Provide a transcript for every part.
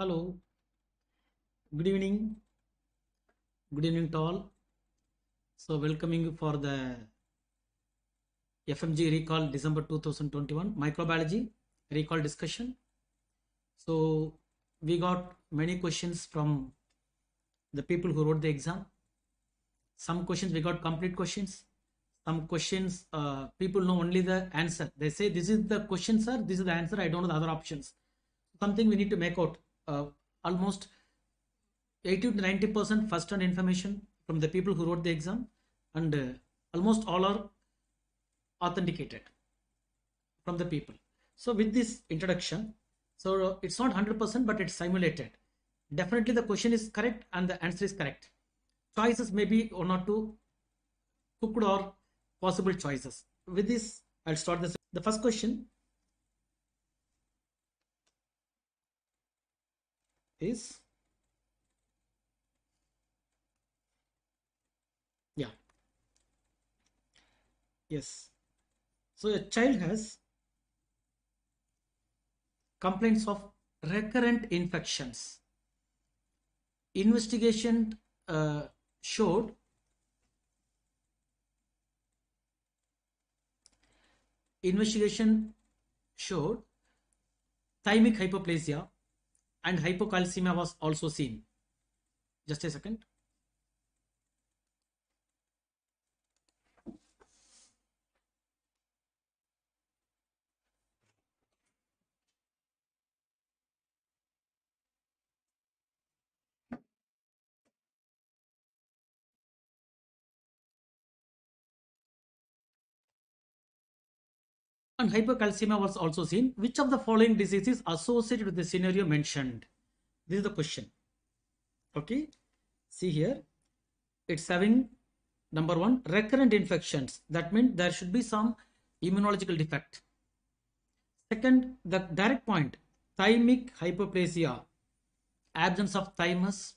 hello good evening good evening to all so welcoming you for the fmg recall december 2021 microbiology recall discussion so we got many questions from the people who wrote the exam some questions we got complete questions some questions uh, people know only the answer they say this is the question sir this is the answer i don't know the other options something we need to make out uh, almost 80 to 90 percent first hand information from the people who wrote the exam and uh, almost all are authenticated from the people so with this introduction so uh, it's not 100 percent but it's simulated definitely the question is correct and the answer is correct choices may be one or two cooked or possible choices with this i'll start this the first question is yeah yes so a child has complaints of recurrent infections investigation uh, showed investigation showed thymic hyperplasia and hypocalcemia was also seen. Just a second. and hypercalcemia was also seen. Which of the following diseases associated with the scenario mentioned? This is the question. Okay, see here, it's having number one recurrent infections. That means there should be some immunological defect. Second, the direct point thymic hyperplasia, absence of thymus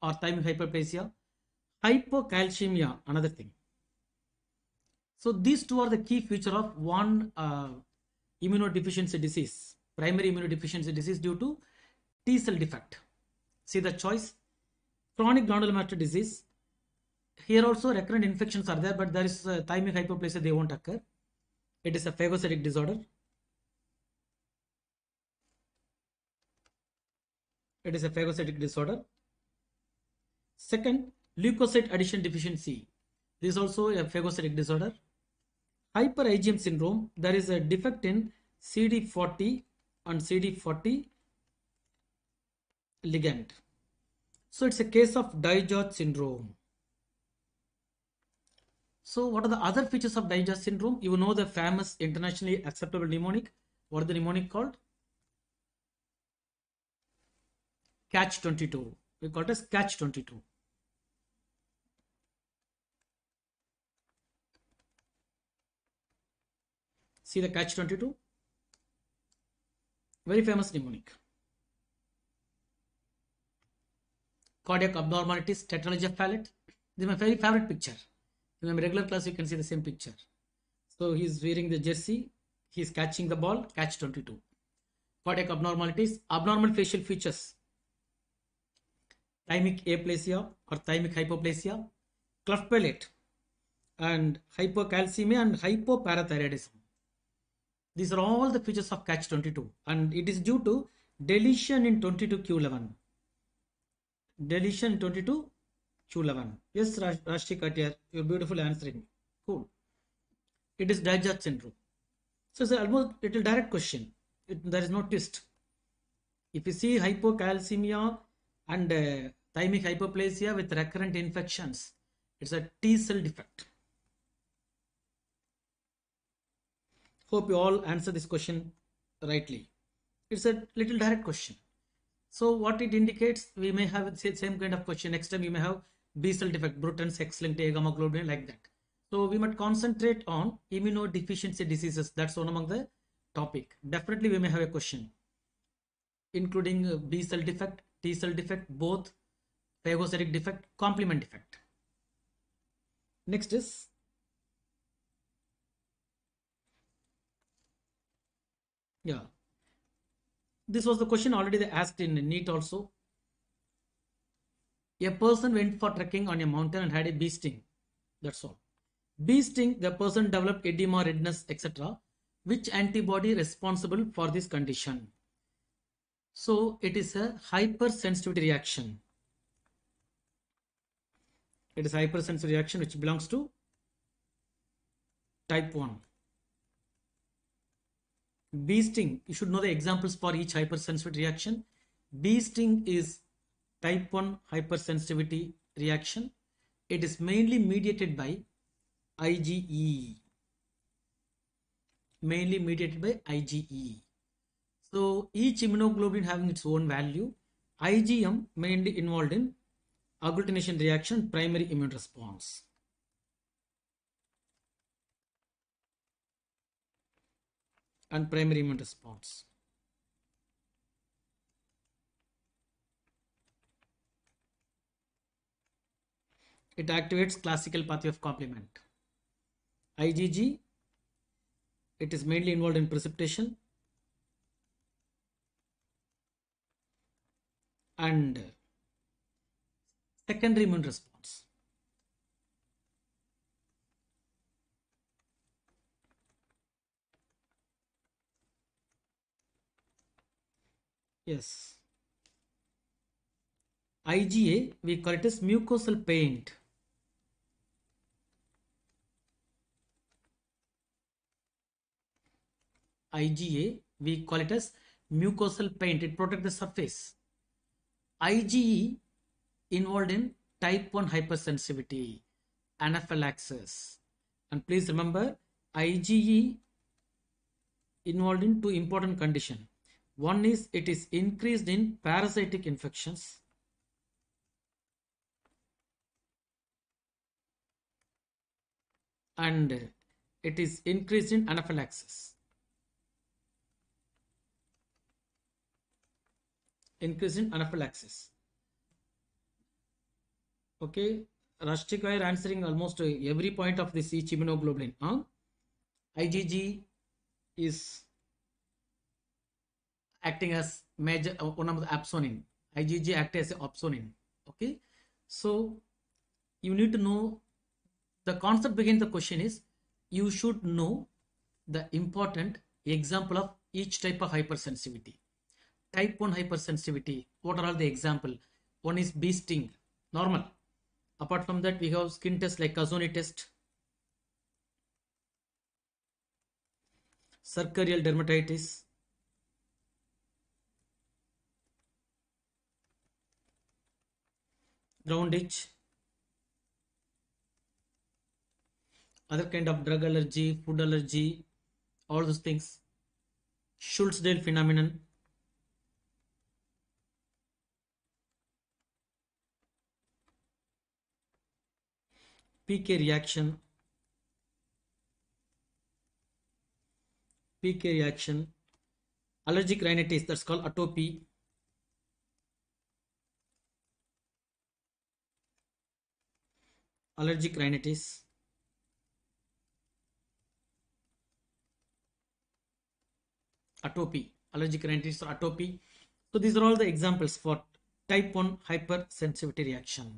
or thymic hyperplasia, hypocalcemia, another thing. So these two are the key feature of one uh, immunodeficiency disease, primary immunodeficiency disease due to T cell defect. See the choice, chronic granulomatous disease. Here also recurrent infections are there, but there is uh, thymic hypoplasia, they won't occur. It is a phagocytic disorder. It is a phagocytic disorder. Second, leukocyte addition deficiency. This is also a phagocytic disorder. Hyper IgM syndrome, there is a defect in CD40 and CD40 ligand. So it's a case of Dijor syndrome. So what are the other features of Dijor syndrome? You know the famous internationally acceptable mnemonic. What is the mnemonic called? Catch 22. We call it as Catch 22. See the catch 22. Very famous mnemonic. Cardiac abnormalities, tetralogy of palate. This is my very favorite picture. In my regular class, you can see the same picture. So he is wearing the jersey. he is catching the ball. Catch 22. Cardiac abnormalities, abnormal facial features. Thymic aplasia or thymic hypoplasia, cleft palate, and hypocalcemia and hypoparathyroidism. These are all the features of catch-22 and it is due to deletion in 22q11. Deletion 22q11. Yes, Rash Rashti you're beautiful answering. Cool. It is Dijak syndrome. So it's almost little direct question. It, there is no twist. If you see hypocalcemia and uh, thymic hyperplasia with recurrent infections, it's a T cell defect. Hope you all answer this question rightly. It's a little direct question. So what it indicates, we may have the same kind of question. Next time you may have B cell defect, Bruton's X-linked agamoglobin like that. So we might concentrate on immunodeficiency diseases. That's one among the topic. Definitely we may have a question, including uh, B cell defect, T cell defect, both phagocytic defect, complement defect. Next is yeah this was the question already they asked in neat also a person went for trekking on a mountain and had a bee sting that's all bee sting the person developed edema redness etc which antibody responsible for this condition so it is a hypersensitivity reaction it is hypersensitive reaction which belongs to type 1 B sting, you should know the examples for each hypersensitivity reaction. B sting is type 1 hypersensitivity reaction. It is mainly mediated by IgE. Mainly mediated by IgE. So each immunoglobulin having its own value. IgM mainly involved in agglutination reaction, primary immune response. and primary immune response. It activates classical pathway of complement. IgG, it is mainly involved in precipitation and secondary immune response. Yes. IgA, we call it as mucosal paint. IgA, we call it as mucosal paint. It protects the surface. IgE involved in type 1 hypersensitivity, anaphylaxis. And please remember, IgE involved in two important condition one is it is increased in parasitic infections. And it is increased in anaphylaxis. Increase in anaphylaxis. Okay, Rustic were answering almost every point of this each immunoglobulin. Huh? IgG is acting as major uh, one of the opsonin igg act as a opsonin okay so you need to know the concept behind the question is you should know the important example of each type of hypersensitivity type 1 hypersensitivity what are all the example one is bee sting normal apart from that we have skin test like Kazuni test Circarial dermatitis ground itch other kind of drug allergy food allergy all those things Schultz-Dale phenomenon PK reaction PK reaction allergic rhinitis that's called atopy allergic rhinitis atopy allergic rhinitis or atopy so these are all the examples for type 1 hypersensitivity reaction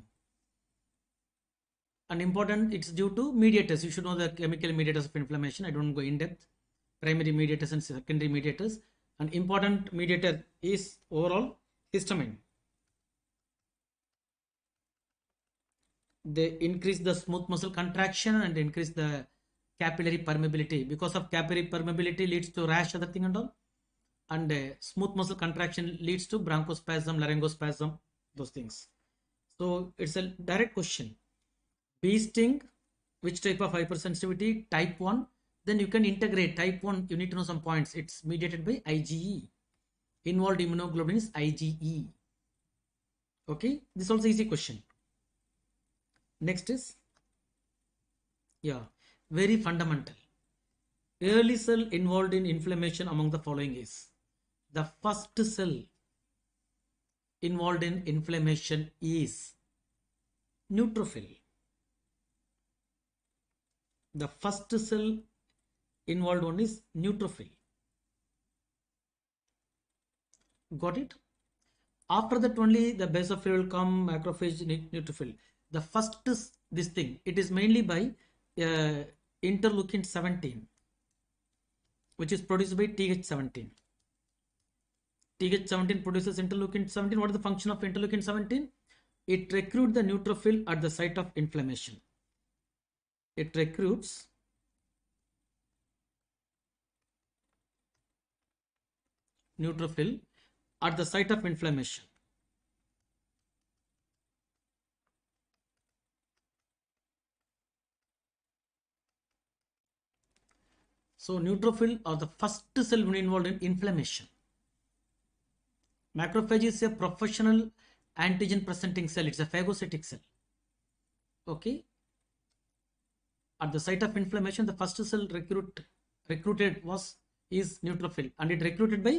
and important it's due to mediators you should know the chemical mediators of inflammation i don't go in depth primary mediators and secondary mediators and important mediator is overall histamine they increase the smooth muscle contraction and increase the capillary permeability because of capillary permeability leads to rash other thing and all and uh, smooth muscle contraction leads to bronchospasm laryngospasm those things so it's a direct question bee sting which type of hypersensitivity type 1 then you can integrate type 1 you need to know some points it's mediated by ige involved immunoglobulin is ige okay this also easy question next is yeah very fundamental early cell involved in inflammation among the following is the first cell involved in inflammation is neutrophil the first cell involved one is neutrophil got it after that only the basophil will come macrophage neutrophil the first this thing it is mainly by uh, interleukin 17 which is produced by th17 th17 produces interleukin 17 what is the function of interleukin 17 it recruits the neutrophil at the site of inflammation it recruits neutrophil at the site of inflammation So neutrophil are the first cell involved in inflammation. Macrophage is a professional antigen presenting cell. It's a phagocytic cell. Okay. At the site of inflammation, the first cell recruit, recruited was is neutrophil and it recruited by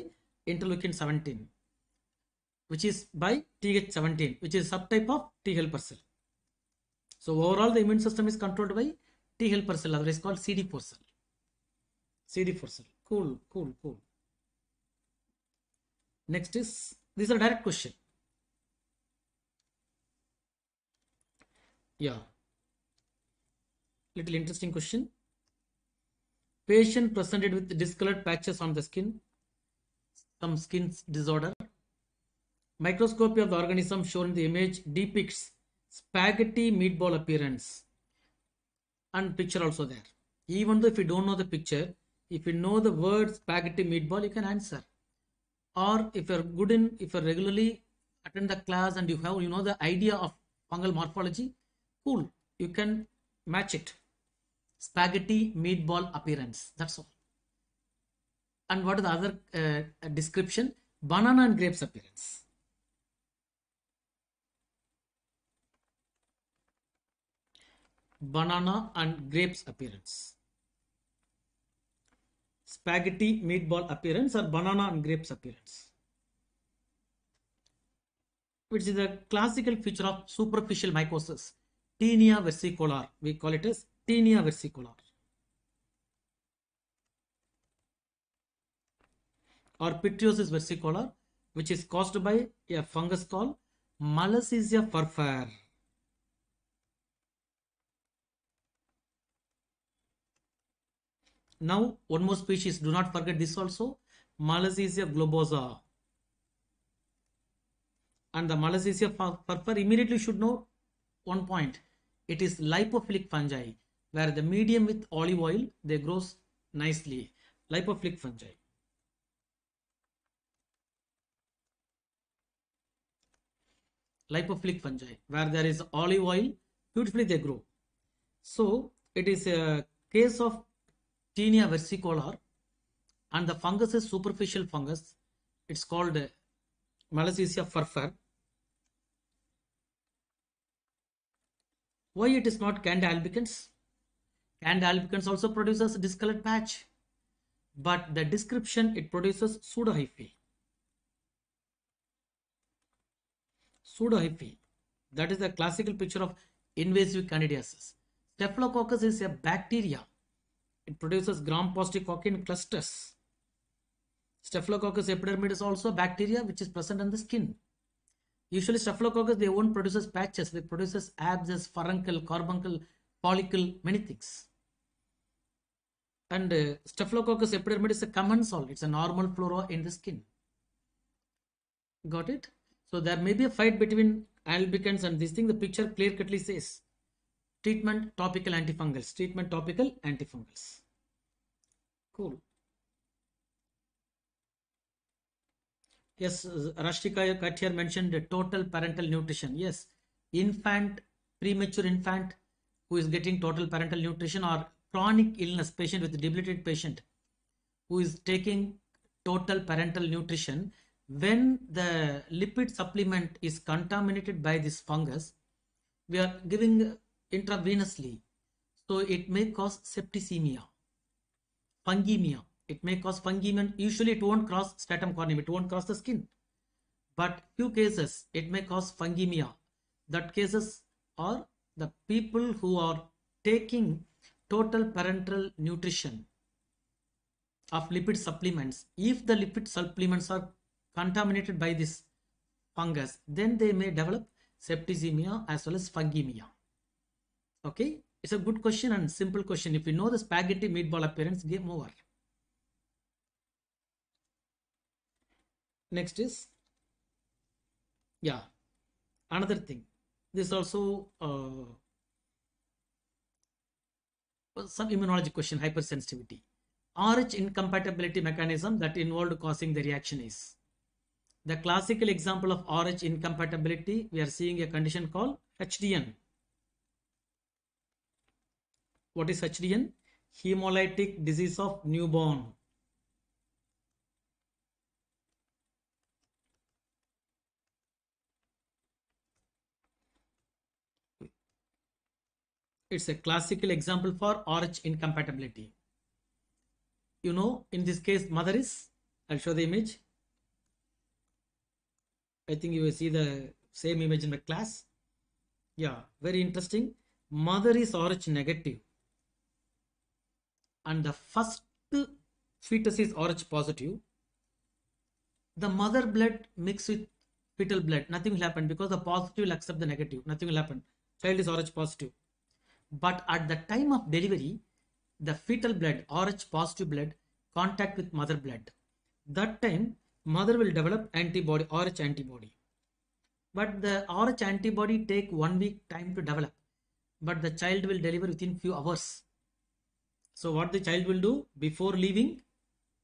interleukin 17 which is by TH17 which is subtype of T helper cell. So overall the immune system is controlled by T helper cell otherwise called CD4 cell. CD4 cell. Cool, cool, cool. Next is, these are direct question. Yeah. Little interesting question. Patient presented with discolored patches on the skin, some skin disorder. Microscopy of the organism shown in the image depicts spaghetti meatball appearance and picture also there. Even though if you don't know the picture, if you know the words spaghetti meatball, you can answer. Or if you're good in, if you regularly attend the class and you have, you know the idea of fungal morphology, cool. You can match it. Spaghetti meatball appearance. That's all. And what is the other uh, description? Banana and grapes appearance. banana and grapes appearance spaghetti meatball appearance or banana and grapes appearance which is a classical feature of superficial mycosis tinea versicolor we call it as tinea versicolor or pityrosis versicolor which is caused by a fungus called Malassezia furfur Now, one more species, do not forget this also. Malassezia globosa. And the Malassezia furfur. immediately should know one point. It is lipophilic fungi, where the medium with olive oil, they grows nicely. Lipophilic fungi. Lipophilic fungi, where there is olive oil, beautifully they grow. So, it is a case of Tinea versicolor and the fungus is superficial fungus. It's called Malassezia furfur. Why it is not Candida albicans? Candida albicans also produces discolored patch, but the description it produces pseudohyphae. Pseudohyphae. That is the classical picture of invasive candidiasis. Staphylococcus is a bacteria it produces gram-positive cocci clusters. Staphylococcus epidermidis is also bacteria which is present in the skin. Usually Staphylococcus, they won't produce patches. They produce abscess, furuncle, carbuncle, follicle, many things. And uh, Staphylococcus epidermidis is a common salt. It's a normal flora in the skin. Got it? So there may be a fight between albicans and this thing. The picture clear cutly says treatment topical antifungals treatment topical antifungals cool yes rashika kathier mentioned total parental nutrition yes infant premature infant who is getting total parental nutrition or chronic illness patient with debilitated patient who is taking total parental nutrition when the lipid supplement is contaminated by this fungus we are giving intravenously. So it may cause septicemia, fungemia. It may cause fungemia. Usually it won't cross stratum corneum. It won't cross the skin. But few cases, it may cause fungemia. That cases are the people who are taking total parenteral nutrition of lipid supplements. If the lipid supplements are contaminated by this fungus, then they may develop septicemia as well as fungemia. Okay, it's a good question and simple question. If you know the spaghetti meatball appearance, game over. Next is, yeah, another thing. This also uh, some immunology question, hypersensitivity. RH incompatibility mechanism that involved causing the reaction is. The classical example of RH incompatibility, we are seeing a condition called HDN, what is HDN? Hemolytic disease of newborn. It's a classical example for RH incompatibility. You know, in this case, mother is, I'll show the image. I think you will see the same image in the class. Yeah, very interesting. Mother is RH negative and the first fetus is RH positive, the mother blood mixed with fetal blood, nothing will happen because the positive will accept the negative, nothing will happen. Child is RH positive. But at the time of delivery, the fetal blood, RH positive blood, contact with mother blood. That time, mother will develop antibody, RH antibody. But the RH antibody take one week time to develop. But the child will deliver within few hours. So what the child will do before leaving,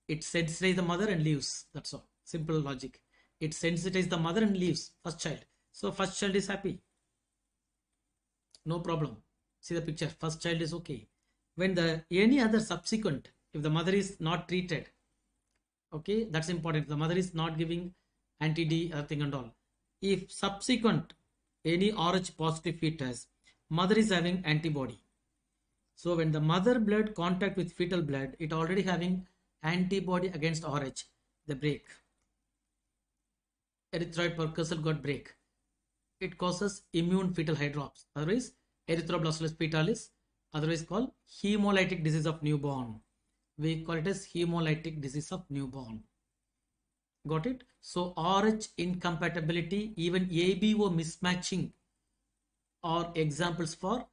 it sensitizes the mother and leaves. That's all. Simple logic. It sensitizes the mother and leaves first child. So first child is happy. No problem. See the picture. First child is okay. When the any other subsequent, if the mother is not treated, okay, that's important. the mother is not giving anti-D thing and all. If subsequent any RH positive fetus, mother is having antibody so when the mother blood contact with fetal blood, it already having antibody against RH, the break. Erythroid precursor got break. It causes immune fetal hydrops, otherwise erythroblastosis fetalis, otherwise called hemolytic disease of newborn. We call it as hemolytic disease of newborn. Got it? So RH incompatibility, even ABO mismatching are examples for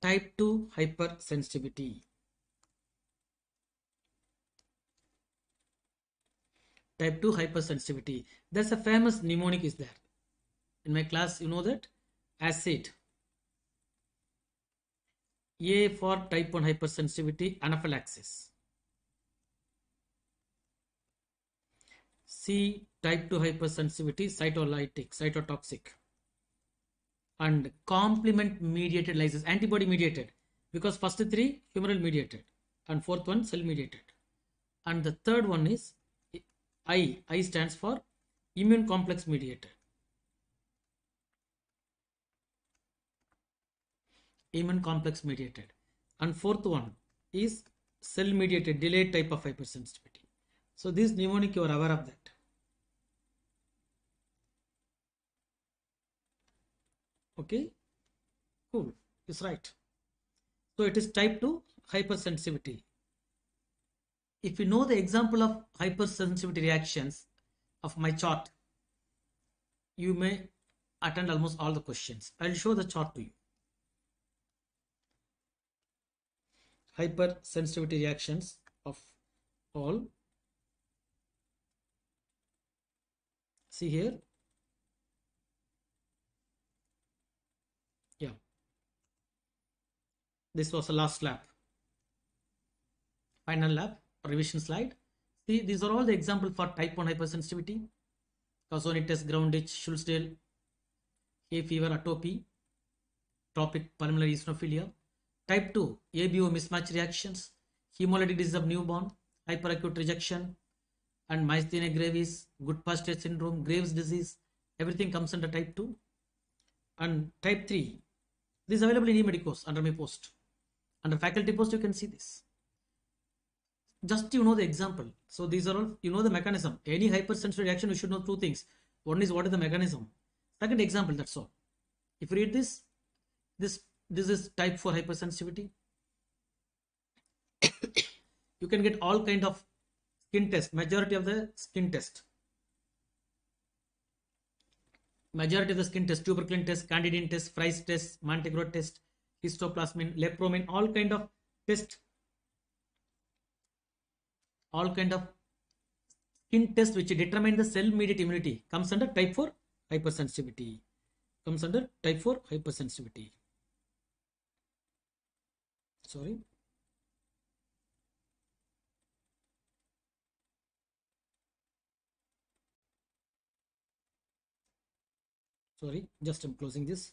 type 2 hypersensitivity type 2 hypersensitivity there's a famous mnemonic is there in my class you know that acid a for type 1 hypersensitivity anaphylaxis c type 2 hypersensitivity cytolytic cytotoxic and complement mediated lysis, antibody mediated, because first three humoral mediated, and fourth one cell mediated. And the third one is I, I stands for immune complex mediated. Immune complex mediated. And fourth one is cell mediated delayed type of hypersensitivity. So this mnemonic you are aware of that. okay cool it's right so it is type 2 hypersensitivity if you know the example of hypersensitivity reactions of my chart you may attend almost all the questions i'll show the chart to you hypersensitivity reactions of all see here this was the last lap final lap revision slide see these are all the example for type 1 hypersensitivity Casoni test ground itch Schulzdale hay fever atopy tropic pulmonary eosinophilia type 2 ABO mismatch reactions hemolytic disease of newborn hyperacute rejection and myasthenia gravis good pasture syndrome graves disease everything comes under type 2 and type 3 this is available in e-medicos under my post under faculty post you can see this just you know the example so these are all you know the mechanism any hypersensory reaction you should know two things one is what is the mechanism second example that's all if you read this this this is type 4 hypersensitivity you can get all kind of skin test majority of the skin test majority of the skin test tuberculin test candidin test fries test Mantegro test histoplasmin, lepromin, all kind of test, all kind of skin test which determine the cell mediated immunity comes under type 4 hypersensitivity, comes under type 4 hypersensitivity. Sorry. sorry just i'm closing this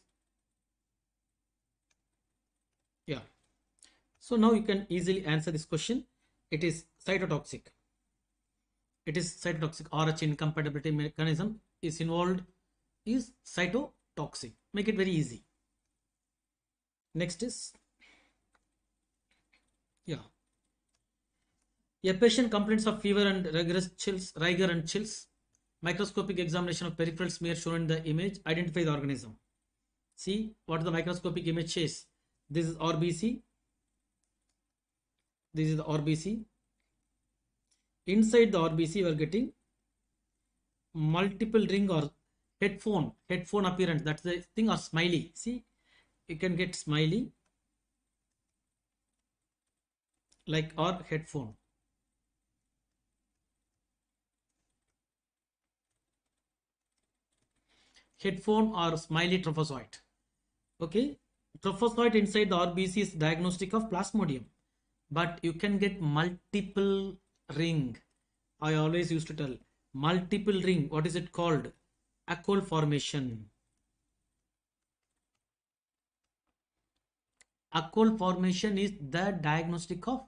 yeah so now you can easily answer this question it is cytotoxic it is cytotoxic rh incompatibility mechanism is involved is cytotoxic make it very easy next is yeah a patient complains of fever and rigorous chills rigor and chills microscopic examination of peripheral smear shown in the image identify the organism see what the microscopic image says this is RBC this is the RBC inside the RBC we are getting multiple ring or headphone headphone appearance that's the thing or smiley see you can get smiley like or headphone headphone or smiley trapezoid okay Trophozoite inside the RBC is diagnostic of plasmodium, but you can get multiple ring. I always used to tell multiple ring. What is it called? Acol formation. Acol formation is the diagnostic of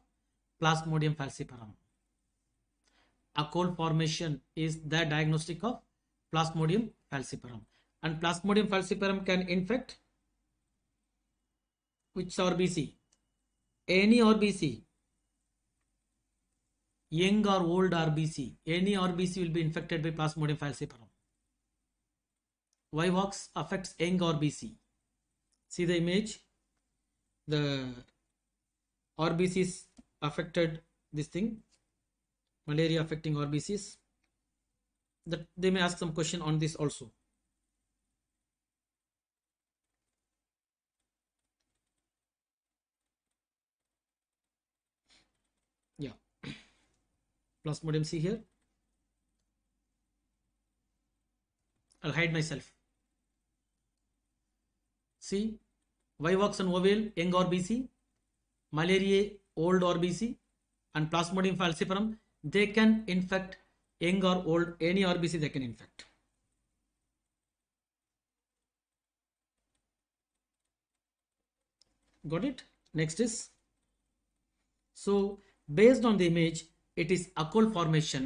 Plasmodium falciparum. Acol formation is the diagnostic of Plasmodium falciparum. And Plasmodium falciparum can infect which RBC? BC? Any or BC? Young or old RBC? Any RBC will be infected by Plasmodium falciparum. Vivox affects young RBC. See the image. The RBCs affected this thing. Malaria affecting RBCs. That they may ask some question on this also. Plasmodium C here. I'll hide myself. See, Y works on ovale, young RBC, malaria, old RBC, and Plasmodium falciparum. They can infect young or old, any RBC they can infect. Got it? Next is, so based on the image, it is acol formation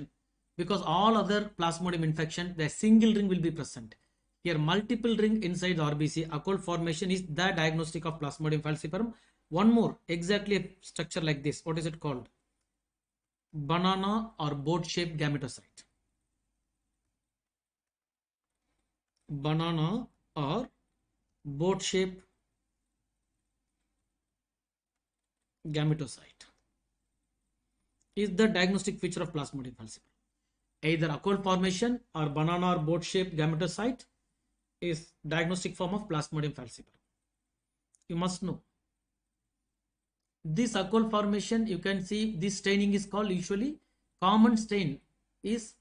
because all other plasmodium infection, the single ring will be present. Here, multiple ring inside the RBC, acol formation is the diagnostic of plasmodium falciparum. One more, exactly a structure like this. What is it called? Banana or boat-shaped gametocyte. Banana or boat-shaped gametocyte is the diagnostic feature of Plasmodium falciparum. Either occult formation or banana or boat shaped gametocyte is diagnostic form of Plasmodium falciparum. You must know. This occult formation, you can see this staining is called usually common stain is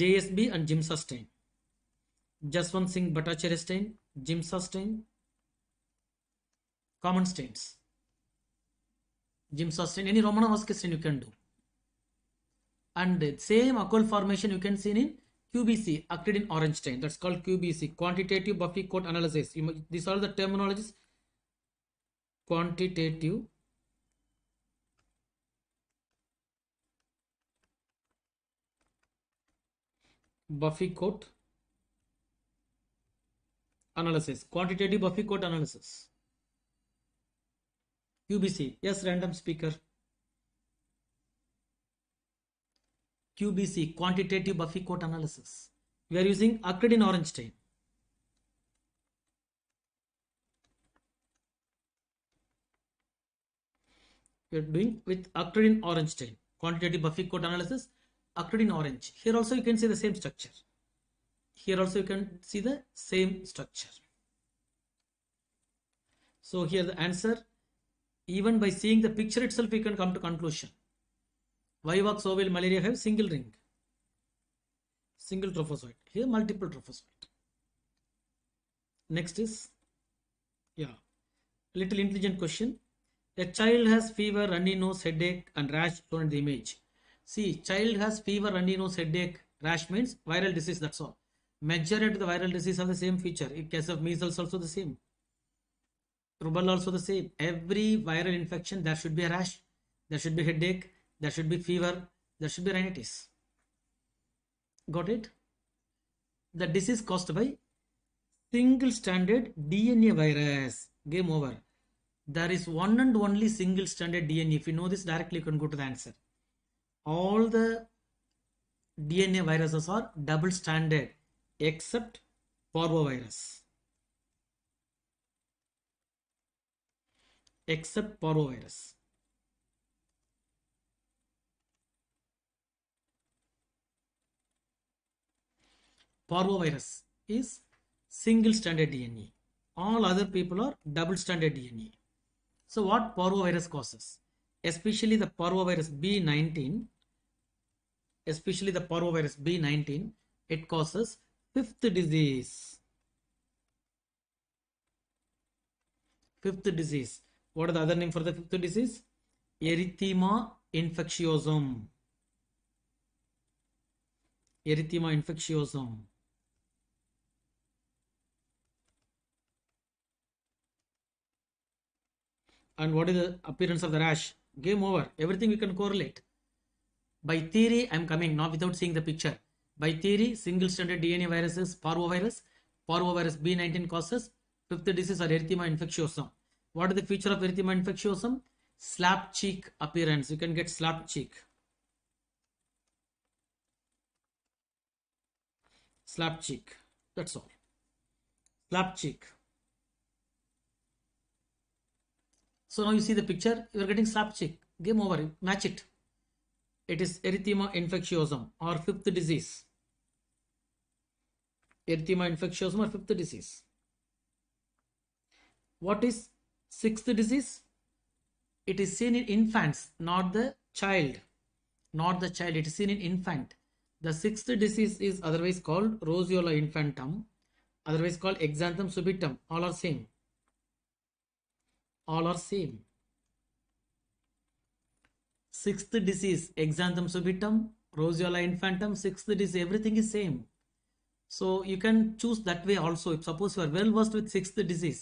JSB and GIMSA stain. Jaswant Singh Bhattacharya stain, GIMSA stain, common stains. GIMSA stain, any Romanovsky stain you can do and the same occult formation you can see in QBC acted in orange stain. that's called QBC quantitative Buffy coat analysis you, these are the terminologies quantitative Buffy coat analysis quantitative Buffy coat analysis QBC yes random speaker QBC, quantitative Buffy coat analysis. We are using acridine orange stain. We are doing with acridine orange stain, quantitative Buffy coat analysis, acridine orange. Here also you can see the same structure. Here also you can see the same structure. So here the answer, even by seeing the picture itself, we can come to conclusion. Why works so will malaria have single ring? Single trophozoite. Here multiple trophozoite. Next is, yeah, little intelligent question. A child has fever, runny nose, headache and rash shown in the image. See, child has fever, runny nose, headache, rash means viral disease, that's all. Majority of the viral disease have the same feature. In case of measles also the same. Rubella also the same. Every viral infection there should be a rash, there should be headache, there should be fever, there should be rhinitis. Got it? The disease caused by single stranded DNA virus. Game over. There is one and only single stranded DNA. If you know this directly, you can go to the answer. All the DNA viruses are double stranded except parvovirus. Except parvovirus. parvovirus is single stranded DNA. All other people are double stranded DNA. So what parvovirus causes? Especially the parvovirus B19, especially the parvovirus B19, it causes fifth disease. Fifth disease. What are the other name for the fifth disease? Erythema infectiosum. Erythema infectiosum. and what is the appearance of the rash game over everything we can correlate by theory i'm coming now without seeing the picture by theory single stranded dna viruses parvovirus parvovirus b19 causes fifth disease are erythema infectiosum what are the feature of erythema infectiosum slap cheek appearance you can get slap cheek slap cheek that's all slap cheek So now you see the picture, you are getting slap check. Game over, match it. It is erythema infectiosum or fifth disease. Erythema infectiosum or fifth disease. What is sixth disease? It is seen in infants, not the child. Not the child, it is seen in infant. The sixth disease is otherwise called roseola infantum, otherwise called exanthem subitum, all are same all are same. Sixth disease, exanthem subitum, roseola infantum, sixth disease, everything is same. So you can choose that way also. If suppose you are well versed with sixth disease,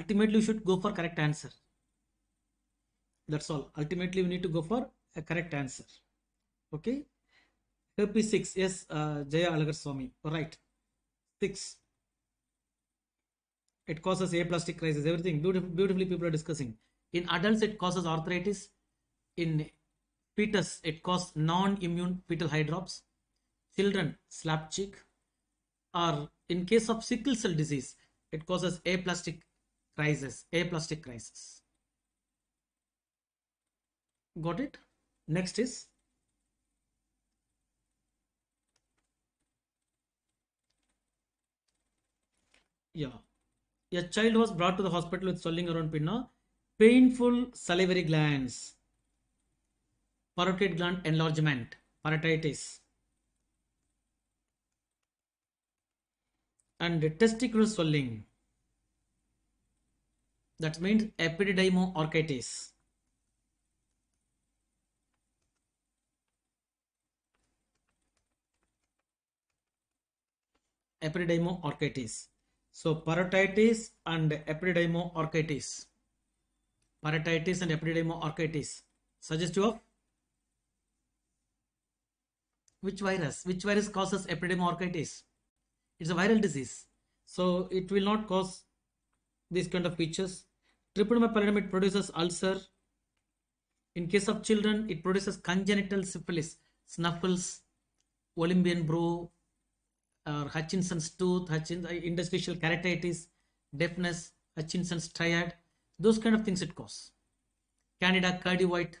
ultimately you should go for correct answer. That's all. Ultimately we need to go for a correct answer. Okay. Happy 6. Yes, uh, Jaya Alagar Swami. All right. 6 it causes aplastic crisis, everything beautifully, beautifully people are discussing. In adults, it causes arthritis. In fetus, it causes non-immune fetal hydrops. Children, slap cheek. Or in case of sickle cell disease, it causes aplastic crisis, aplastic crisis. Got it? Next is yeah a child was brought to the hospital with swelling around pinna, painful salivary glands, parotid gland enlargement, parotitis, and testicular swelling. That means epididymoarthritis. epididymoarthritis so parotitis and epididymoarthritis. Parotitis and epididymoarthritis. Suggestive of which virus? Which virus causes epididymoarthritis? It's a viral disease. So it will not cause these kind of features. Trypanoma pallidum, produces ulcer. In case of children, it produces congenital syphilis, snuffles, Olympian brew, or Hutchinson's tooth, Hutchins, uh, interstitial keratitis, deafness, Hutchinson's triad, those kind of things it causes. Candida cardioid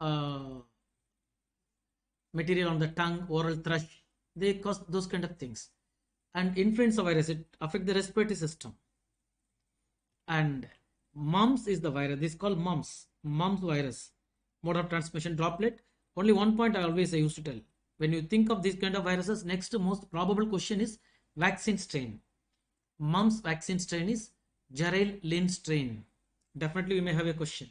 uh, material on the tongue, oral thrush, they cause those kind of things. And influenza virus, it affect the respiratory system. And mumps is the virus, this is called mumps, mumps virus, mode of transmission droplet. Only one point I always I used to tell when you think of these kind of viruses, next most probable question is vaccine strain. Mumps vaccine strain is Jarrell Lynn strain. Definitely you may have a question.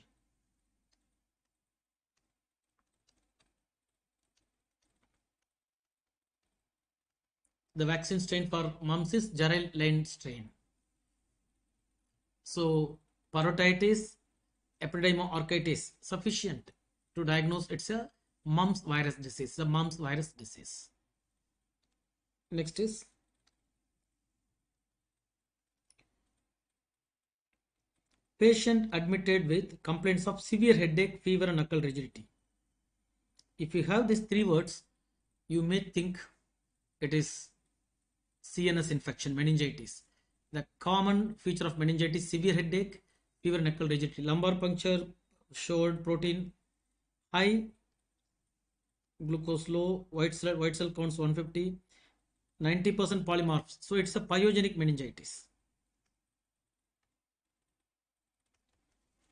The vaccine strain for mumps is Jarrell Lynn strain. So parotitis, orchitis sufficient to diagnose it's a mumps virus disease the mumps virus disease next is patient admitted with complaints of severe headache fever and occult rigidity if you have these three words you may think it is CNS infection, meningitis. The common feature of meningitis, severe headache, fever and rigidity, lumbar puncture, showed protein, high glucose low, white cell, white cell counts 150, 90% polymorphs. So it's a pyogenic meningitis.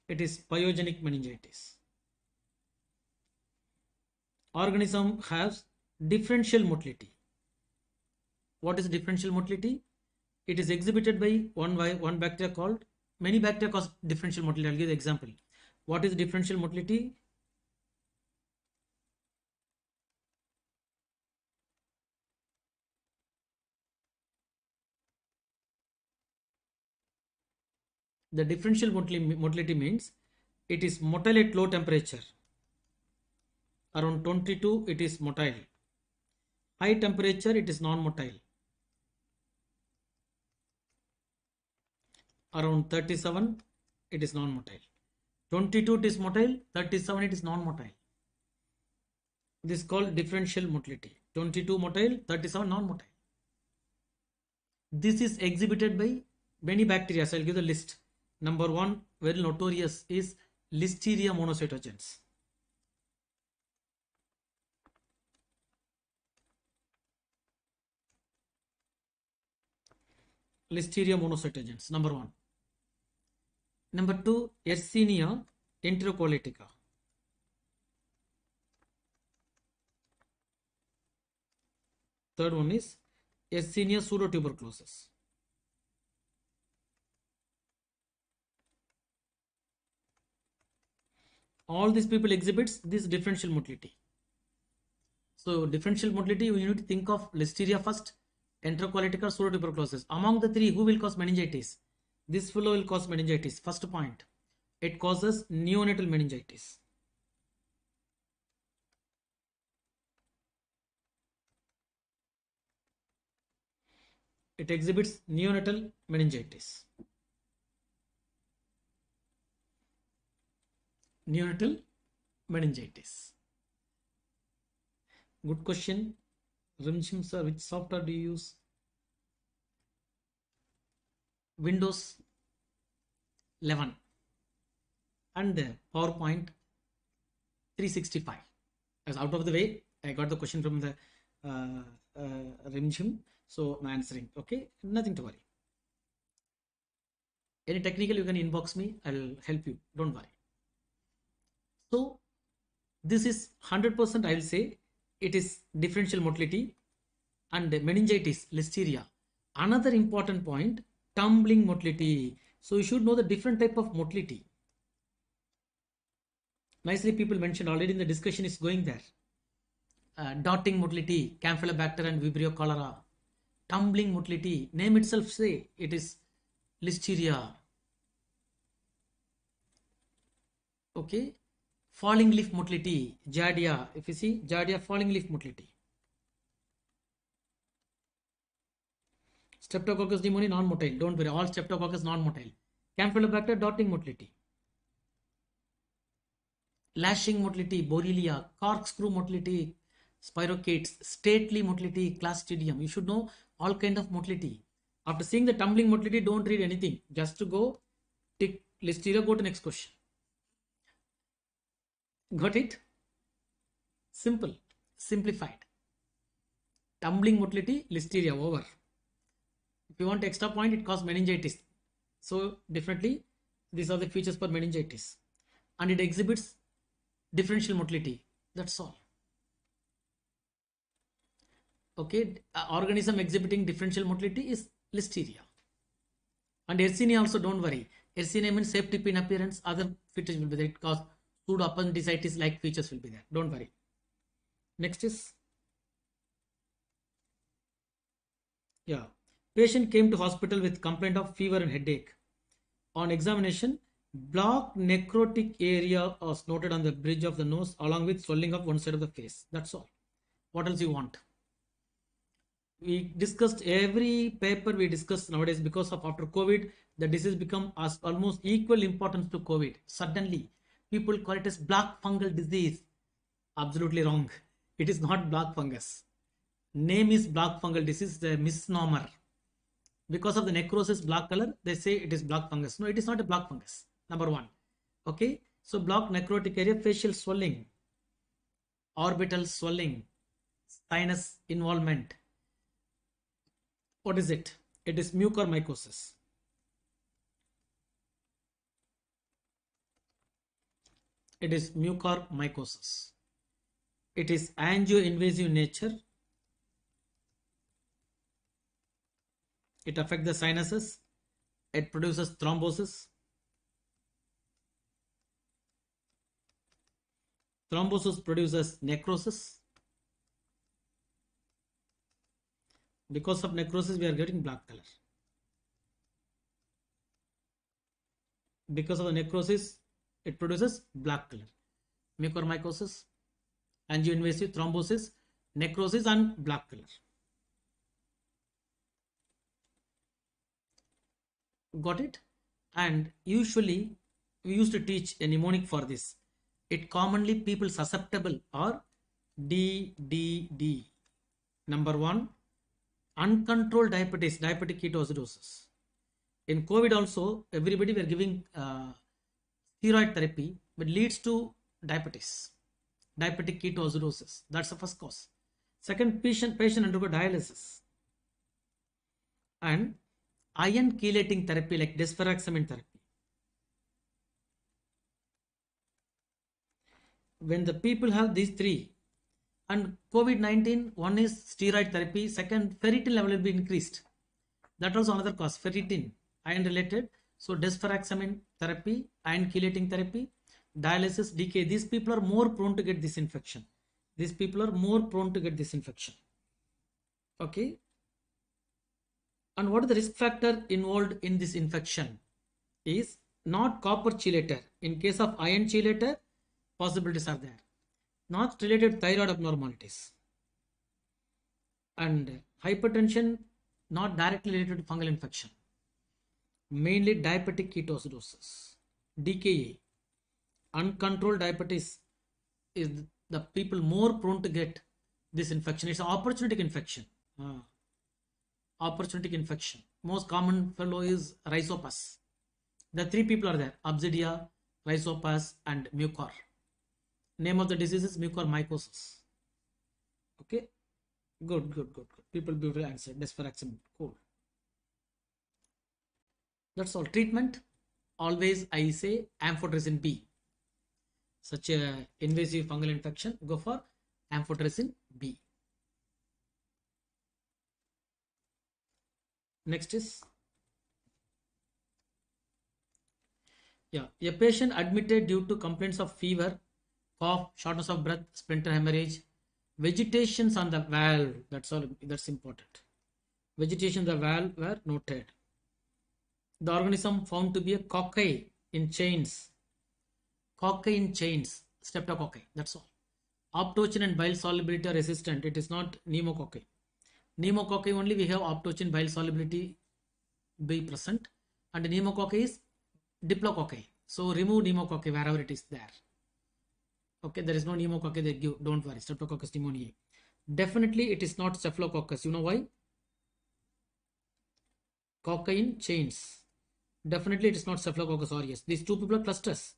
It is pyogenic meningitis. Organism has differential motility. What is differential motility? It is exhibited by one, by one bacteria called, many bacteria cause differential motility. I'll give the example. What is differential motility? The differential motility means it is motile at low temperature. Around 22 it is motile. High temperature it is non-motile. Around 37 it is non-motile. 22 it is motile, 37 it is non-motile. This is called differential motility. 22 motile, 37 non-motile. This is exhibited by many bacteria. So I'll give the list. Number one, very notorious is Listeria monocytogens. Listeria monocytogens, number one. Number two, Yersinia enterocolitica. Third one is Yersinia pseudotuberculosis. all these people exhibits this differential motility so differential motility you need to think of listeria first enterocolitic or pseudotuberculosis among the three who will cause meningitis this fellow will cause meningitis first point it causes neonatal meningitis it exhibits neonatal meningitis neonatal meningitis. Good question. Rimshim sir, which software do you use? Windows 11 and PowerPoint 365. As out of the way. I got the question from the uh, uh, So I'm answering. Okay, nothing to worry. Any technical you can inbox me. I'll help you. Don't worry. So this is 100% I will say it is differential motility and meningitis, listeria. Another important point, tumbling motility. So you should know the different type of motility. Nicely people mentioned already in the discussion is going there. Uh, dotting motility, Campylobacter and Vibrio cholera. Tumbling motility, name itself say it is listeria. Okay, falling leaf motility, Jardia. If you see Jardia falling leaf motility. Streptococcus pneumoniae non-motile. Don't worry, all Streptococcus non-motile. Campylobacter dotting motility. Lashing motility, Borrelia, corkscrew motility, spirochetes, stately motility, clastidium. You should know all kind of motility. After seeing the tumbling motility, don't read anything. Just to go, tick, Listeria go to next question. Got it? Simple, simplified. Tumbling motility, listeria over. If you want extra point, it causes meningitis. So definitely, these are the features for meningitis. And it exhibits differential motility. That's all. Okay, uh, organism exhibiting differential motility is listeria. And Yersinia also, don't worry. Yersinia means safety pin appearance, other features will be there. It causes sudo is like features will be there don't worry next is yeah patient came to hospital with complaint of fever and headache on examination blocked necrotic area was noted on the bridge of the nose along with swelling of one side of the face that's all what else you want we discussed every paper we discussed nowadays because of after covid the disease become as almost equal importance to covid suddenly people call it as black fungal disease. Absolutely wrong. It is not black fungus. Name is black fungal disease, the misnomer. Because of the necrosis black color, they say it is black fungus. No, it is not a black fungus. Number one. Okay. So block necrotic area, facial swelling, orbital swelling, sinus involvement. What is it? It is mucormycosis. It is mucormycosis. It is angio-invasive nature. It affects the sinuses. It produces thrombosis. Thrombosis produces necrosis. Because of necrosis, we are getting black color. Because of the necrosis, it produces black color. Mucormycosis, angioinvasive thrombosis, necrosis and black color. Got it? And usually we used to teach a mnemonic for this. It commonly people susceptible or D. Number one, uncontrolled diabetes, diabetic ketoacidosis. In COVID also, everybody were giving uh, steroid therapy but leads to diabetes, diabetic ketoacidosis. That's the first cause. Second, patient, patient undergo dialysis. And iron chelating therapy like desferrexamine therapy. When the people have these three, and COVID-19, one is steroid therapy, second, ferritin level will be increased. That was another cause, ferritin, iron related. So desferraxamine therapy, and chelating therapy, dialysis, decay. These people are more prone to get this infection. These people are more prone to get this infection. Okay. And what is the risk factor involved in this infection is not copper chelator. In case of iron chelator, possibilities are there. Not related thyroid abnormalities. And hypertension not directly related to fungal infection mainly diabetic ketoacidosis, DKA. Uncontrolled diabetes is the people more prone to get this infection. It's an opportunistic infection. Uh, opportunistic infection. Most common fellow is Rhizopus. The three people are there, obsidia, Rhizopus, and mucor. Name of the disease is mycosis. Okay, good, good, good, good. People will answer. example that's all. Treatment, always I say amphotericin B. Such a invasive fungal infection, go for amphotericin B. Next is yeah, a patient admitted due to complaints of fever, cough, shortness of breath, splinter hemorrhage, vegetations on the valve. That's all. That's important. Vegetations on the valve were noted the organism found to be a cocci in chains. Cocci in chains, streptococci, that's all. Optochin and bile solubility are resistant. It is not pneumococci. Pneumococci only we have optochin bile solubility be present and pneumococci is diplococci. So remove pneumococci wherever it is there. Okay, there is no pneumococci They give, don't worry, streptococcus pneumoniae. Definitely it is not staphylococcus. You know why? Cocaine in chains Definitely it is not Cephalococcus aureus. These two people are clusters.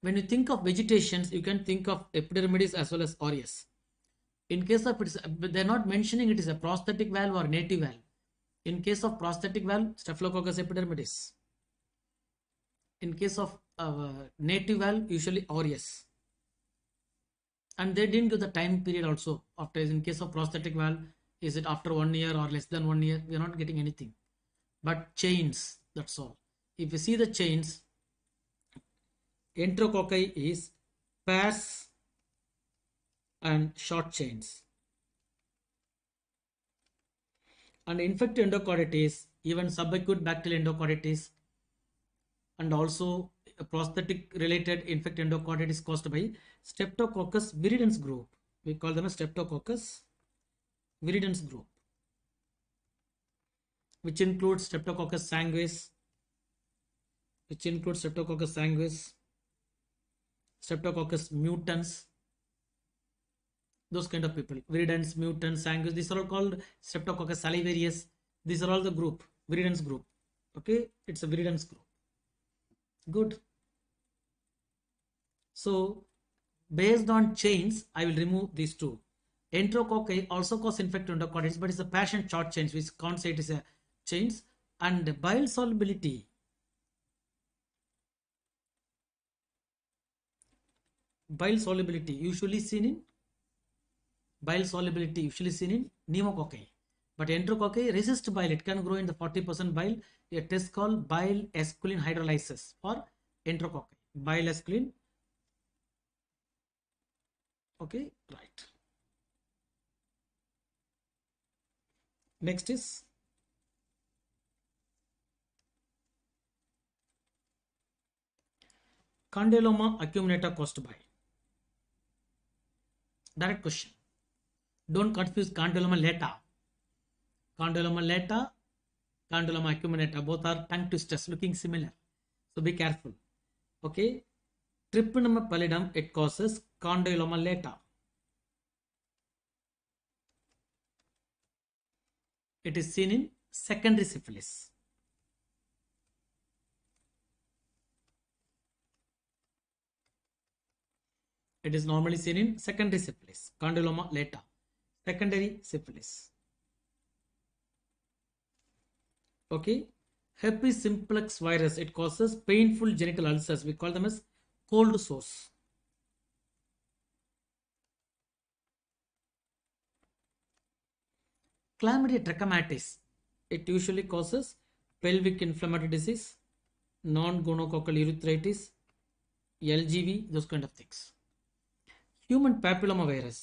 When you think of vegetations, you can think of epidermidis as well as aureus. In case of it's, they're not mentioning it is a prosthetic valve or native valve. In case of prosthetic valve, Staphylococcus epidermidis. In case of uh, native valve, usually aureus. And they didn't give the time period also. After in case of prosthetic valve, is it after one year or less than one year? We are not getting anything. But chains, that's all if you see the chains enterococci is pairs and short chains and infect endocarditis even subacute bacterial endocarditis and also prosthetic related infect endocarditis caused by streptococcus viridans group we call them a streptococcus viridans group which includes Streptococcus sanguis, which includes Streptococcus sanguis, Streptococcus mutants. those kind of people, viridans, mutants, sanguis, these are all called Streptococcus salivarius. These are all the group, viridans group. Okay, it's a viridans group. Good. So based on chains, I will remove these two. Enterococci also cause infected endocarditis, but it's a patient short chain, which can't say it is a chains and bile solubility bile solubility usually seen in bile solubility usually seen in pneumococci but enterococci resist bile it can grow in the 40% bile a test called bile esculin hydrolysis for enterococci bile esculin okay right next is Condyloma accumulator caused by? Direct question. Don't confuse Condyloma lata. Condyloma lata, Condyloma accumulator. both are tongue twisters looking similar. So be careful. Okay. Trypanosoma pallidum, it causes Condyloma lata. It is seen in secondary syphilis. It is normally seen in secondary syphilis, condyloma later, secondary syphilis. Okay, herpes simplex virus, it causes painful genital ulcers. We call them as cold sores. Chlamydia trachomatis, it usually causes pelvic inflammatory disease, non-gonococcal urethritis, LGV, those kind of things human papillomavirus,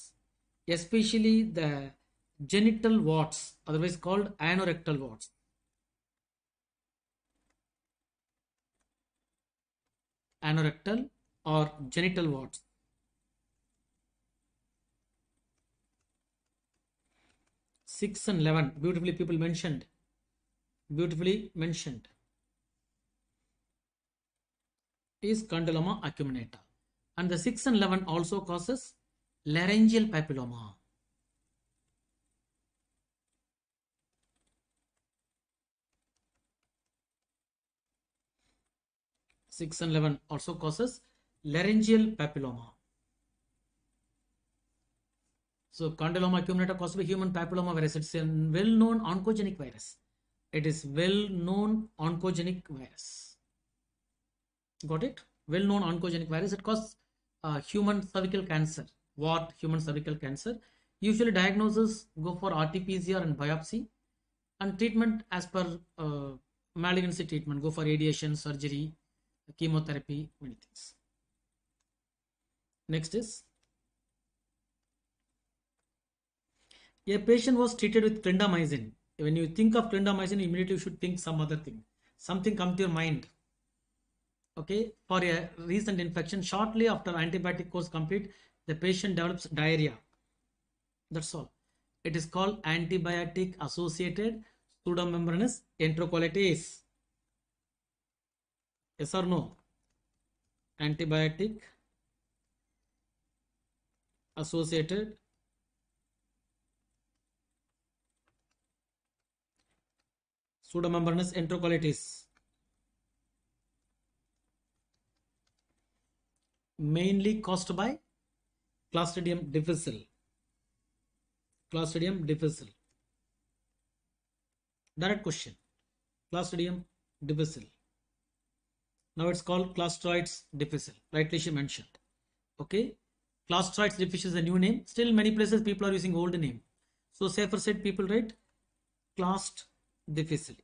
especially the genital warts, otherwise called anorectal warts. Anorectal or genital warts. Six and eleven, beautifully people mentioned, beautifully mentioned, is Condyloma acuminata and the 6 and 11 also causes laryngeal papilloma. Six and eleven also causes laryngeal papilloma. So condyloma accumulata caused by human papilloma virus. It's a well-known oncogenic virus. It is well-known oncogenic virus. Got it? Well-known oncogenic virus. It causes uh, human cervical cancer. What human cervical cancer? Usually diagnosis go for RT-PCR and biopsy and treatment as per uh, malignancy treatment go for radiation, surgery, chemotherapy, many things. Next is a patient was treated with clindamycin. When you think of clindamycin, immediately you should think some other thing. Something come to your mind okay, for a recent infection. Shortly after antibiotic course complete, the patient develops diarrhea. That's all. It is called antibiotic associated pseudomembranous enterocolitis. Yes or no? Antibiotic associated pseudomembranous enterocolitis. mainly caused by Clostridium difficile. Clostridium difficile. Direct question. Clostridium difficile. Now it's called Clostrides difficile, rightly she mentioned. Okay. Clostrides difficile is a new name. Still many places people are using old name. So safer said people write "Clast difficile.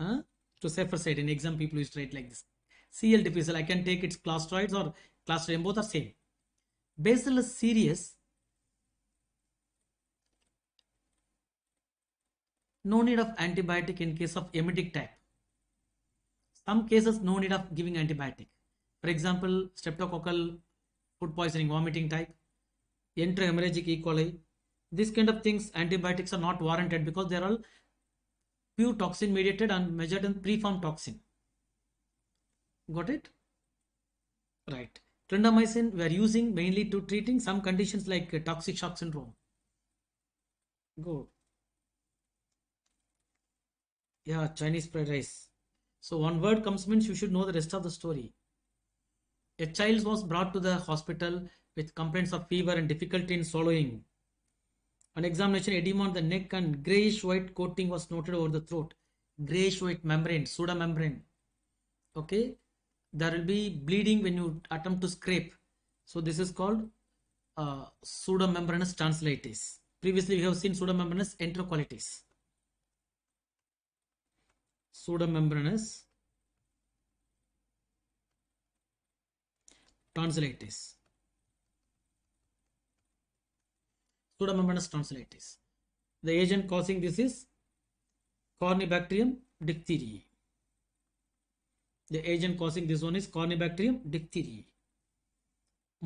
Huh? To safer said in exam people used to write like this. CL difficile. I can take its clostroids or clostridium. both are same. Bacillus series. no need of antibiotic in case of emetic type. Some cases, no need of giving antibiotic. For example, streptococcal food poisoning, vomiting type, enterohemorrhagic E. coli. This kind of things, antibiotics are not warranted because they are all pure toxin mediated and measured in preformed toxin. Got it? Right. Clindamycin we are using mainly to treating some conditions like uh, toxic shock syndrome. Good. Yeah, Chinese fried rice. So one word comes means you should know the rest of the story. A child was brought to the hospital with complaints of fever and difficulty in swallowing. On examination, edema on the neck and grayish white coating was noted over the throat. Grayish white membrane, pseudomembrane. Okay there will be bleeding when you attempt to scrape so this is called uh, pseudomembranous tonsillitis. previously we have seen pseudomembranous enterocolitis pseudomembranous tonsillitis pseudomembranous tonsillitis the agent causing this is cornybacterium diphtheriae the agent causing this one is Cornibacterium diphtheriae.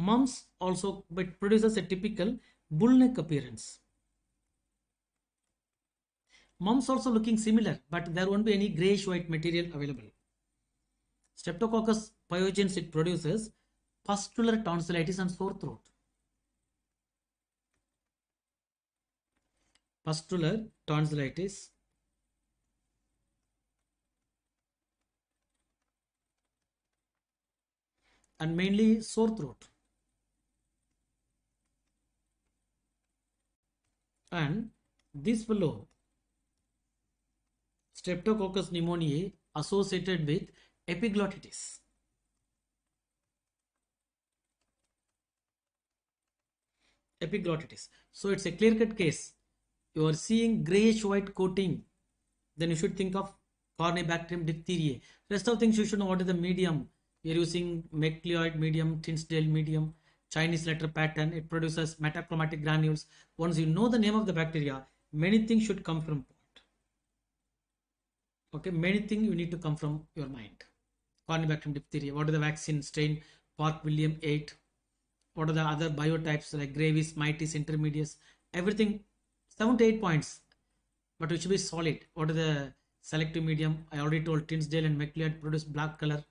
Mumps also but produces a typical bullneck appearance. Mumps also looking similar, but there won't be any grayish white material available. Streptococcus pyogenes it produces pustular tonsillitis and sore throat. Pustular tonsillitis and mainly sore throat. And this fellow, Streptococcus pneumoniae associated with epiglottitis. Epiglottitis. So it's a clear-cut case. You are seeing grayish-white coating. Then you should think of Cornybacterium diphtheriae. Rest of things you should know what is the medium you're using Macleod medium, Tinsdale medium, Chinese letter pattern. It produces metachromatic granules. Once you know the name of the bacteria, many things should come from pot. Okay, many things you need to come from your mind. Cornybacterium diphtheria. What are the vaccine strain? Park William 8. What are the other biotypes like gravis, mitis, intermediates? Everything, seven to eight points, but it should be solid. What are the selective medium? I already told Tinsdale and Macleod produce black color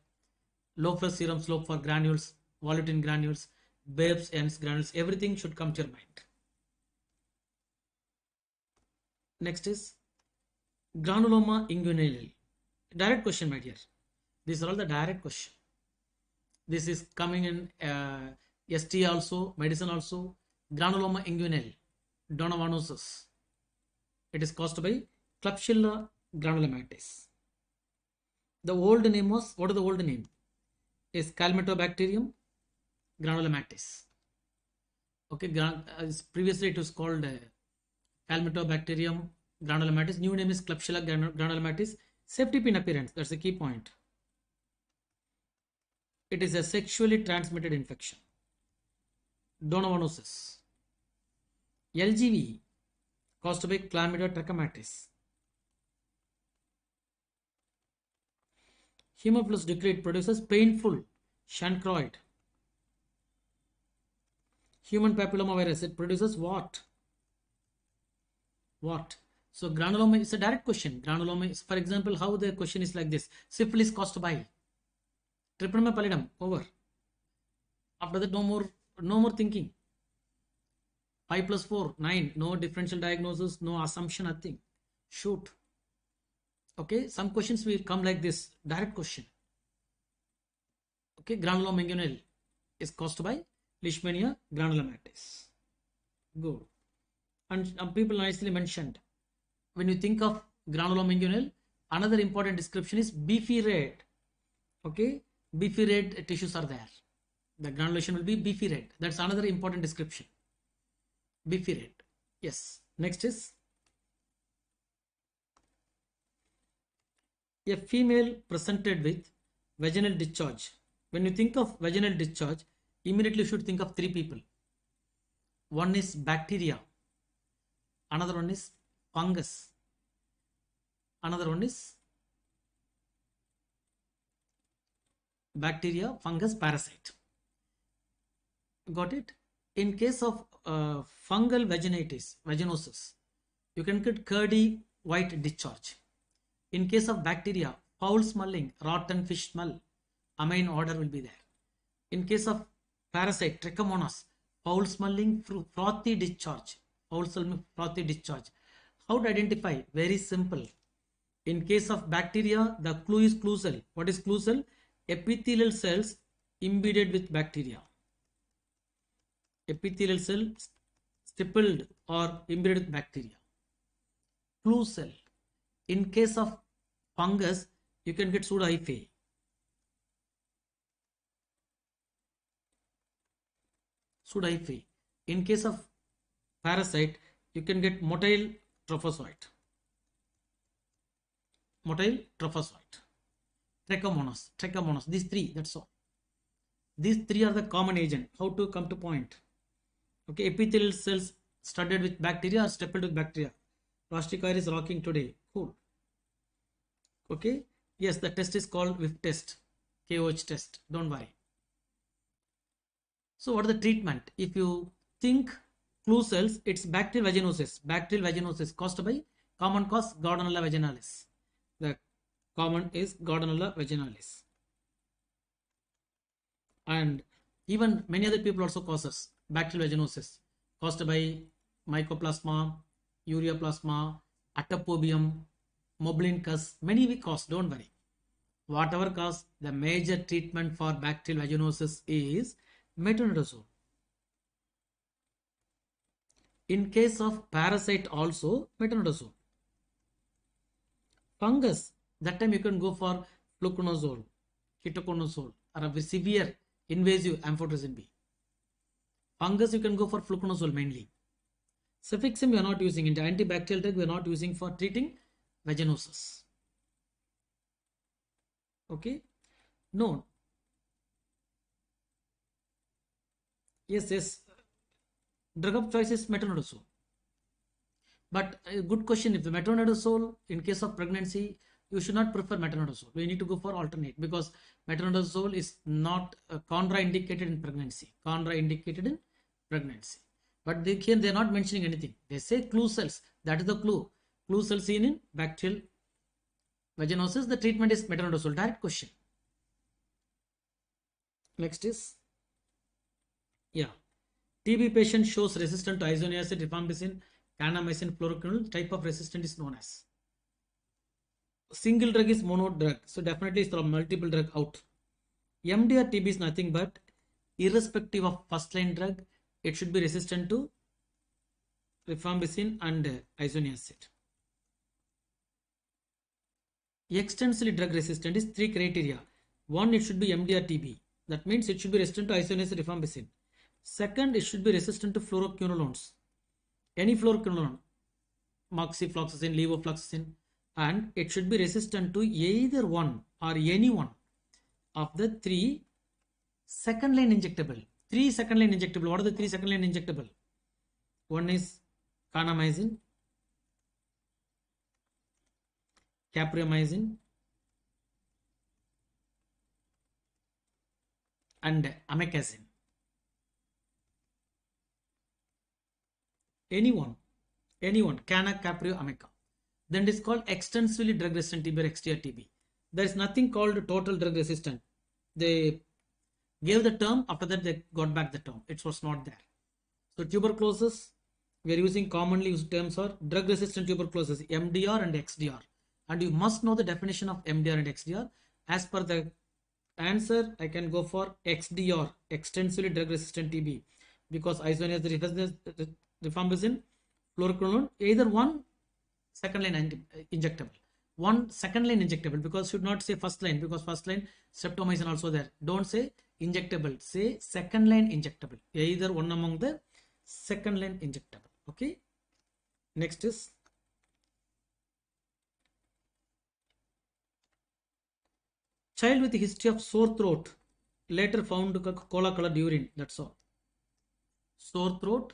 low serum slope for granules, volutin granules, babes, ends, granules, everything should come to your mind. Next is granuloma inguinal. Direct question, my dear. These are all the direct question. This is coming in uh, ST also, medicine also. Granuloma inguinal, donovanosis. It is caused by Klebsiella granulomatis. The old name was, what is the old name? is Calmetobacterium granulomatis. Okay, as uh, previously it was called uh, Calmetobacterium granulomatis. New name is Klebsiella granulomatis. Safety pin appearance, that's the key point. It is a sexually transmitted infection. Donovanosis. LGV, caused by Chlamydia trachomatis Hemophilus decrete produces painful chancroid. Human papillomavirus, it produces what? What? So granuloma is a direct question. Granuloma is, for example, how the question is like this. Syphilis caused by trypanema pallidum, over. After that, no more, no more thinking. 5 plus 4, 9. No differential diagnosis, no assumption, nothing. Shoot. Okay, some questions will come like this direct question. Okay, granulomanganelle is caused by Leishmania granulomatous. Good. And some people nicely mentioned when you think of granulomanganelle, another important description is beefy red. Okay, beefy red tissues are there. The granulation will be beefy red. That's another important description. Beefy red. Yes. Next is a female presented with vaginal discharge. When you think of vaginal discharge, immediately you should think of three people. One is bacteria, another one is fungus, another one is bacteria, fungus, parasite. Got it? In case of uh, fungal vaginitis, vaginosis, you can get curdy white discharge in case of bacteria, foul smelling, rotten fish smell, amine odor will be there. In case of parasite, trichomonas, foul smelling, frothy discharge, foul smelling, frothy discharge. How to identify? Very simple. In case of bacteria, the clue is clusal. What is clusal? Epithelial cells embedded with bacteria. Epithelial cells stippled or embedded with bacteria. Clue cell. In case of fungus, you can get pseudo hyphae. Pseudo In case of parasite, you can get motile trophozoite. Motile trophozoite. Trichomonas, trichomonas, these three, that's all. These three are the common agent. How to come to point? Okay, epithelial cells studded with bacteria are stapled with bacteria. Plastic is rocking today. Cool okay yes the test is called with test KOH test don't worry so what are the treatment if you think clue cells it's bacterial vaginosis bacterial vaginosis caused by common cause Gardnerella vaginalis the common is Gardnerella vaginalis and even many other people also causes bacterial vaginosis caused by mycoplasma ureaplasma atapobium Mobilin cause many we cause, don't worry. Whatever cause, the major treatment for bacterial vaginosis is metronidazole. In case of parasite also, metronidazole. Fungus, that time you can go for fluconazole, ketoconazole or a severe invasive amphotericin B. Fungus, you can go for fluconazole mainly. Suffixim we are not using, in antibacterial drug we are not using for treating vaginosus. Okay, no. Yes, yes. Drug of choice is metronidazole. But a uh, good question if the metronidazole, in case of pregnancy, you should not prefer metronidazole. We need to go for alternate because metronidazole is not uh, contraindicated in pregnancy. Contraindicated in pregnancy. But they, they are not mentioning anything. They say clue cells. That is the clue. Flu cell seen in bacterial vaginosis. The treatment is metronidazole. Direct question. Next is, yeah, TB patient shows resistant to isoniazid, rifampicin, kanamycin, fluoroquinol? Type of resistant is known as single drug is mono drug. So definitely it's multiple drug out. MDR TB is nothing but irrespective of first line drug, it should be resistant to rifampicin and isoniazid. Extensively drug resistant is three criteria. One, it should be MDR-TB. That means it should be resistant to isoniazid rifampicin. Second, it should be resistant to fluoroquinolones. Any fluoroquinolone, moxifloxacin, levofloxacin, and it should be resistant to either one or any one of the three second line injectable. Three second line injectable. What are the three second line injectable? One is kanamycin, capromycin and amikacin. Anyone, anyone, Cana caprio amica. Then it is called extensively drug resistant TB or TB. There is nothing called total drug resistant. They gave the term, after that they got back the term. It was not there. So tuberculosis, we are using commonly used terms are drug resistant tuberculosis, MDR and XDR and you must know the definition of MDR and XDR. As per the answer, I can go for XDR, extensively drug resistant TB, because isoniazid rifampicin, fluoroquinolone, either one second line injectable. One second line injectable because should not say first line because first line streptomycin also there. Don't say injectable, say second line injectable. Either one among the second line injectable. Okay. Next is Child with history of sore throat later found cola colored urine. That's all. Sore throat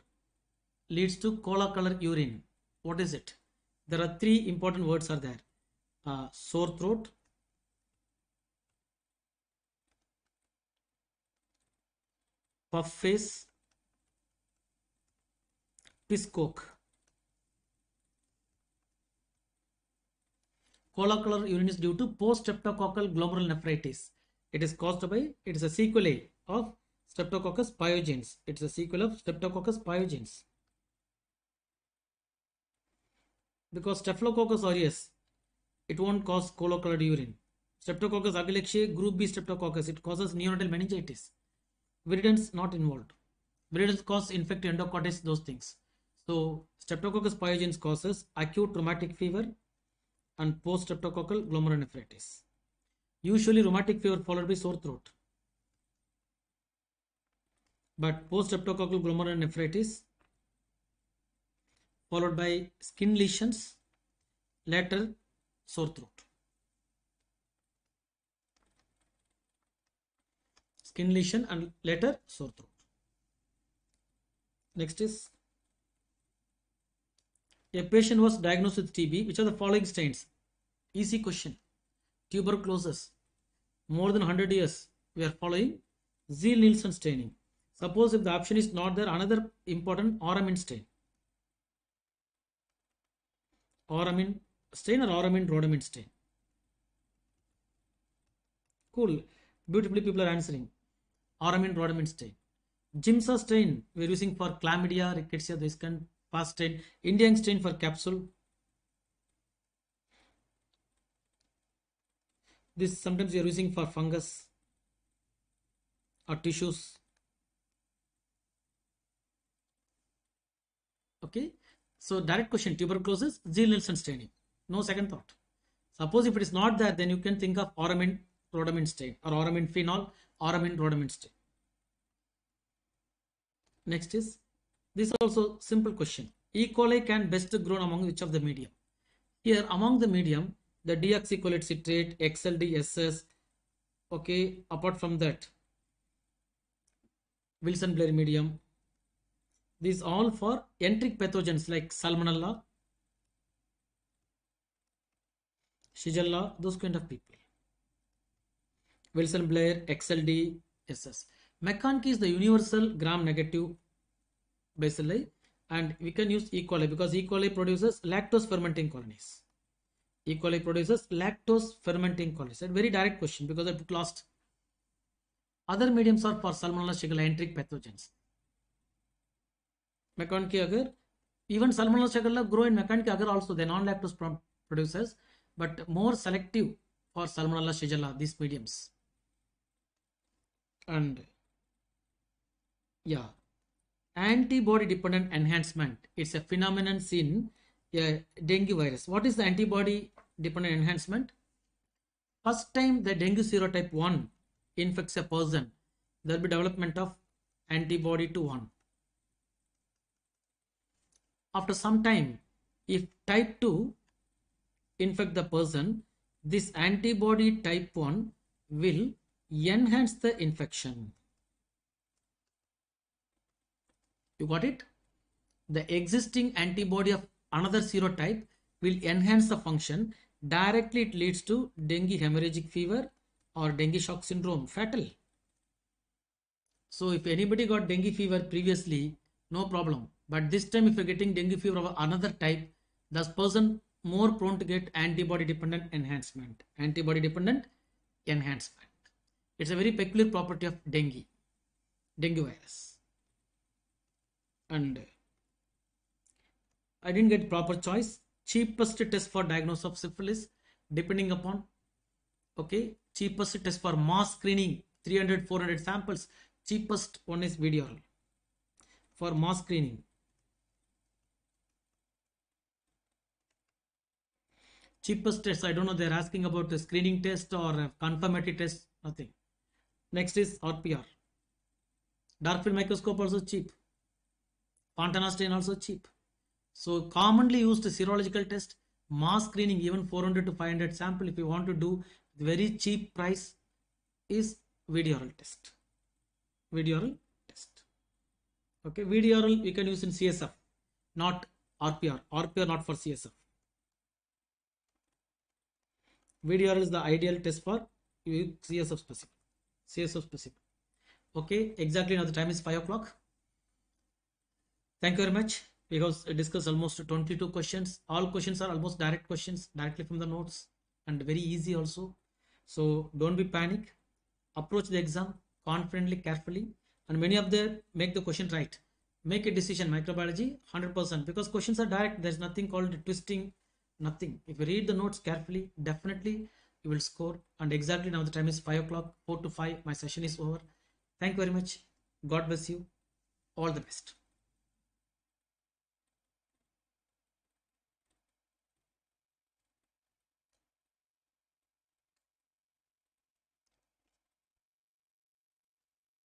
leads to cola colored urine. What is it? There are three important words are there. Uh, sore throat, puff face, piss coke. collocular urine is due to post-streptococcal glomerulonephritis. It is caused by, it is a sequelae of Streptococcus pyogenes. It's a sequel of Streptococcus pyogenes. Because Staphylococcus aureus, it won't cause colocolored urine. Streptococcus agalexia, group B Streptococcus, it causes neonatal meningitis. Viridans not involved. Viridans cause infect endocarditis, those things. So Streptococcus pyogenes causes acute traumatic fever, and post-streptococcal glomerulonephritis. Usually rheumatic fever followed by sore throat. But post-streptococcal glomerulonephritis followed by skin lesions, later sore throat. Skin lesion and later sore throat. Next is a patient was diagnosed with TB. Which are the following stains? Easy question. Tuberculosis. More than 100 years. We are following Z Nielsen staining. Suppose if the option is not there, another important oramin stain. Oramin stain or oramin rhodamin stain. Cool. Beautifully people are answering. Oramin rhodamin stain. Gymsa stain we're using for chlamydia, rickettsia, this can pass stain. Indian stain for capsule. this sometimes you are using for fungus or tissues okay so direct question tuberculosis z nelson staining no second thought suppose if it is not there then you can think of orament rhodamine stain or orament phenol orament rhodamine stain next is this also simple question e coli can best grown among which of the medium here among the medium the DX equalate citrate, XLDSS. Okay, apart from that, Wilson Blair medium. These all for enteric pathogens like Salmonella, Shigella, those kind of people. Wilson Blair, XLD, SS. McConkey is the universal gram negative bacilli and we can use E. coli because E. coli produces lactose fermenting colonies equally produces lactose fermenting A Very direct question because I put last. Other mediums are for Salmonella shigella enteric pathogens. Macon agar, even Salmonella shigella grow in Macon agar also they non-lactose producers, but more selective for Salmonella shigella these mediums. And yeah, antibody dependent enhancement. It's a phenomenon seen a dengue virus. What is the antibody dependent enhancement? First time the dengue serotype 1 infects a person, there will be development of antibody to 1. After some time, if type 2 infect the person, this antibody type 1 will enhance the infection. You got it? The existing antibody of another serotype will enhance the function. Directly it leads to dengue hemorrhagic fever or dengue shock syndrome, fatal. So if anybody got dengue fever previously, no problem. But this time if you're getting dengue fever of another type, this person more prone to get antibody dependent enhancement. Antibody dependent enhancement. It's a very peculiar property of dengue, dengue virus. And I didn't get proper choice. Cheapest test for diagnosis of syphilis, depending upon, okay, cheapest test for mass screening, 300, 400 samples. Cheapest one is VDRL for mass screening. Cheapest test, I don't know, they're asking about the screening test or confirmatory test, nothing. Next is RPR. Dark field microscope also cheap. Fontana stain also cheap. So commonly used serological test, mass screening, even 400 to 500 sample. If you want to do very cheap price is videoral test. Videoral test. Okay, videoral we can use in CSF, not RPR. RPR not for CSF. VDR is the ideal test for CSF specific, CSF specific. Okay, exactly now the time is 5 o'clock. Thank you very much because I discussed almost 22 questions. All questions are almost direct questions directly from the notes and very easy also. So don't be panic. Approach the exam confidently, carefully, and many of them make the question right. Make a decision, microbiology 100% because questions are direct. There's nothing called twisting, nothing. If you read the notes carefully, definitely you will score. And exactly now the time is 5 o'clock, 4 to 5. My session is over. Thank you very much. God bless you. All the best.